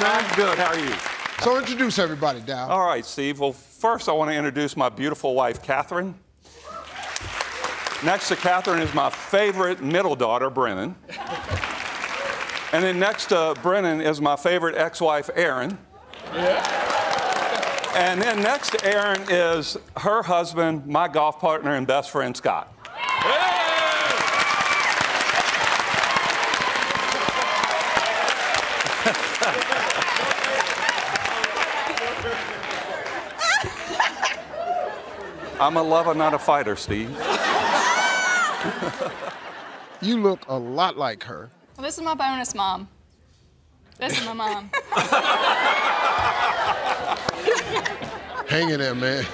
man? good. How are you? So introduce everybody, Dow. All right, Steve. Well, first I want to introduce my beautiful wife, Catherine. Next to Catherine is my favorite middle daughter, Brennan. And then next to Brennan is my favorite ex-wife, Erin. Yeah. And then next to Erin is her husband, my golf partner, and best friend, Scott. Yeah. I'm a lover, not a fighter, Steve. you look a lot like her. Well, this is my bonus mom. This is my mom. Hang in there, man.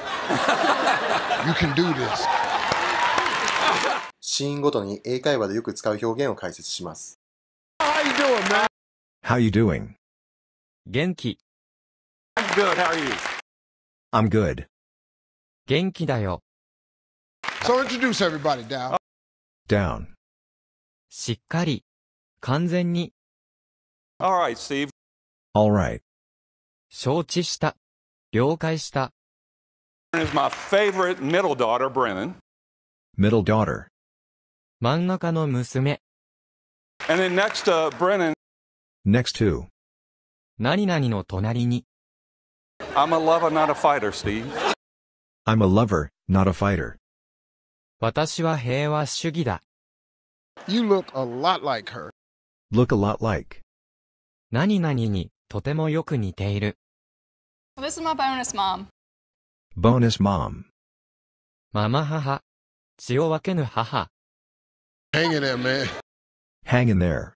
you can do this. シーンごとに英会話でよく使う表現を解説します。How you doing, man? How you doing? 元気。I'm good, how are you? I'm good. 元気だよ。So introduce everybody down. Down. しっかり。完全に。Alright, Steve. Alright. 承知した。了解した。is my favorite middle daughter, Brennan. Middle daughter. 真ん中の娘。And then next to Brennan. Next to. 何々の隣に。I'm a lover, not a fighter, Steve. I'm a lover, not a fighter. 私は平和主義だ。You look a lot like her. Look a lot like. 何々にとてもよく似ている。This is my bonus mom. Bonus mom. ママ母。血を分けぬ母。Hang in there, man. Hang in there.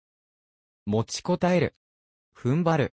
持ちこたえる。踏ん張る。